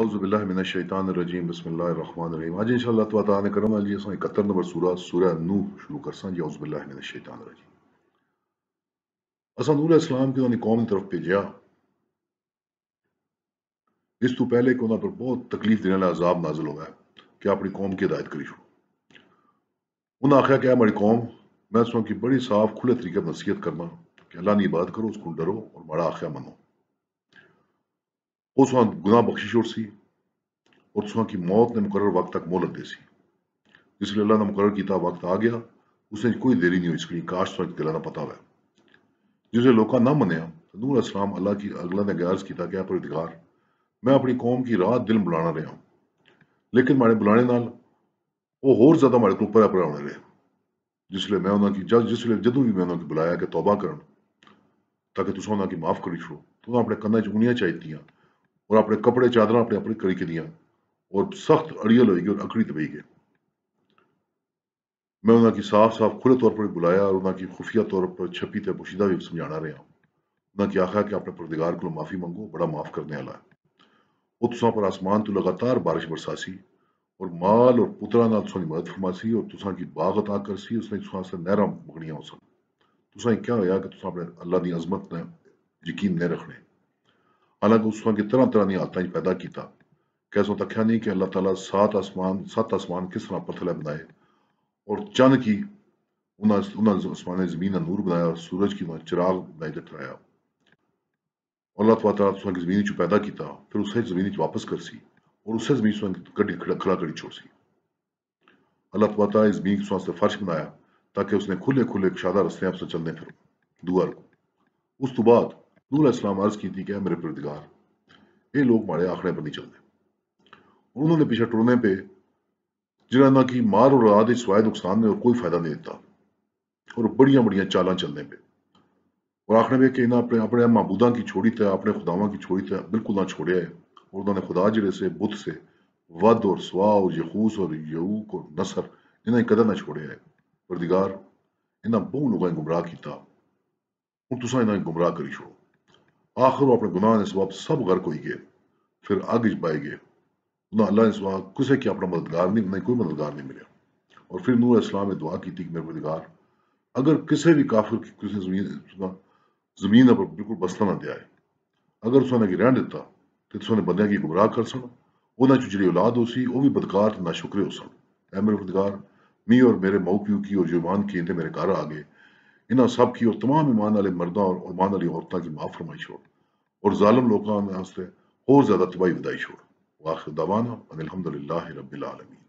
अउज़बिल्लाशैतानरजीम बसमीम अज इनशा ने करम जी नंबर शुरू नूर इस्लाम क़ौम तरफ़ इस पहले कि उन्होंने बहुत तकलीफ़ देने वाला अजाब नाजिल कि अपनी कौम की हदायत करी छोड़ो उन्हें आख्या क्या माड़ी कौम मैं बड़ी साफ खुले तरीके पर नसीहत करना कि अल्लाह की इबादत करो उसको डरो और बड़ा आख्या मनो ਉਸ ਵਾਂ ਗੁਨਾਹ ਬਖਸ਼ਿਸ਼ ਹੋਰ ਸੀ ਔਰ ਵਾਂ ਕੀ ਮੌਤ ਨੇ ਮੁਕਰਰ ਵਕਤ ਤੱਕ ਮੋਹਲਤ ਦੇ ਸੀ ਜਿਸ ਲਈ ਅੱਲਾਹ ਨੇ ਮੁਕਰਰ ਕੀਤਾ ਵਕਤ ਆ ਗਿਆ ਉਸਨੇ ਕੋਈ ਦੇਰੀ ਨਹੀਂ ਹੋਈ ਲਈ ਕਾਸ਼ ਤੱਕ ਇੱਕ ਦਿਲਾਂ ਦਾ ਪਤਾ ਹੋਇਆ ਜਿਸੇ ਲੋਕਾਂ ਨਾ ਮੰਨਿਆ ਨੂਰ ਅਸਲਾਮ ਅੱਲਾਹ ਕੀ ਅਗਲਾ ਨੇ ਗਿਆਰਸ ਕੀਤਾ ਕਿ ਪਰਵਿਤਗਾਰ ਮੈਂ ਆਪਣੀ ਕੌਮ ਕੀ ਰਾਹ ਦਿਲ ਬੁਲਾਣਾ ਰਿਹਾ ਹਾਂ ਲੇਕਿਨ ਮਾਰੇ ਬੁਲਾਣੇ ਨਾਲ ਉਹ ਹੋਰ ਜ਼ਿਆਦਾ ਮਾਰੇ ਉੱਪਰ ਪਰਾ ਪਰਾ ਹੋਣੇ ਰਹੇ ਜਿਸ ਲਈ ਮੈਂ ਉਹਨਾਂ ਕੀ ਜਦ ਜਿਸ ਲਈ ਜਦੋਂ ਵੀ ਮੈਂ ਉਹਨਾਂ ਨੂੰ ਬੁਲਾਇਆ ਕਿ ਤੌਬਾ ਕਰਨ ਤਾਂ ਕਿ ਤੁਸੀਂ ਉਹਨਾਂ ਕੀ ਮਾਫ ਕਰੀ ਛੋ ਤੁਸੀਂ ਆਪਣੇ ਕੰਨਾਂ 'ਚ ਉਂਗਲੀਆਂ ਚਾਹੀਦੀਆਂ और अपने कपड़े चादर अपने अपने कड़ी कनिया और सख्त अड़ियल होगी और अकड़ी गए मैं उन्होंने साफ साफ खुले तौर पर बुलाया और उन्होंने खुफिया तौर पर छपी तो पोशीदा भी समझा रहा उन्होंने आखा कि अपने परदगार को माफ़ी मंगो बड़ा माफ़ करने वाला है वो तुसा पर आसमान तो लगातार बारिश बरसा सी और माल और पुत्रा नाल तुसा मदद सी और तुसा की बागत आकर सी उसने तुसा से नहर मगड़िया हो सन तुसा क्या होया कि तुसा अपने अल्लाह की अजमत ने यकीन नहीं रखने हालांकि उस वक्त तरह तरह दी आदतें पैदा किया कैसे आख्या नहीं कि अल्लाह तला सात आसमान सत आसमान किस तरह पत्थर बनाए और चंद की उन्होंने आसमान जमीन का नूर बनाया और सूरज की उन्होंने चिराग बनाई तो ठहराया अल्लाह तबारा तला तुसा तो की जमीन पैदा किया फिर उस जमीन वापस कर सी और उस जमीन कड़ी खड़ा कड़ी छोड़ सी अल्लाह तबारा इस जमीन वास्ते फर्श बनाया ताकि उसने खुले खुले शादा रस्ते आपसे चलने फिर दुआर को उस तो बाद नूर इस्लाम अर्ज की थी कि मेरे प्रतिकार ये लोग माड़े आखड़े पर नहीं चलते उन्होंने पीछे टुरने पे जिन्होंने की कि मार और रात इस वायद नुकसान ने और कोई फायदा नहीं दिता और बड़िया बड़िया चाल चलने पे और आखने पे कि इन्हें अपने अपने महबूदा की छोड़ी तय अपने खुदावा की छोड़ी तय बिल्कुल ना छोड़िया है और उन्होंने खुदा जड़े से बुत से वद और स्वा और यकूस और यूक और नसर इन्हें कद ना छोड़िया है प्रदिगार इन्हें बहुत लोगों ने गुमराह किया हूँ तुसा इन्हें गुमराह करी छोड़ो आखिर अपने गुनाह ने सवाब सब घर कोई गए फिर आगे पाए गए ना अल्लाह ने सवाब किसे कि अपना मददगार नहीं नहीं कोई मददगार नहीं मिले और फिर नूर इस्लाम ने दुआ की थी कि मेरे मददगार अगर किसी भी काफिर की किसी जमीन जमीन पर बिल्कुल बसना ना दिया अगर उसने अगर रहन दिता तो उसने बंद की गुमराह कर सन उन्हें जी औलाद हो सी वह भी बदकार ना शुक्र हो सन ए मेरे मददगार मी और मेरे माऊ प्यू की और जुबान की मेरे घर आ गए इन सब की और तमाम ईमान वाले मर्दा और ईमान वाली औरतों की माफ़ फरमाई छोड़ और ालम लोगों में हौसले और ज़्यादा तबाही विदाई छोड़ वाखिर दवाना अलहमदिल्ला रबीआलमी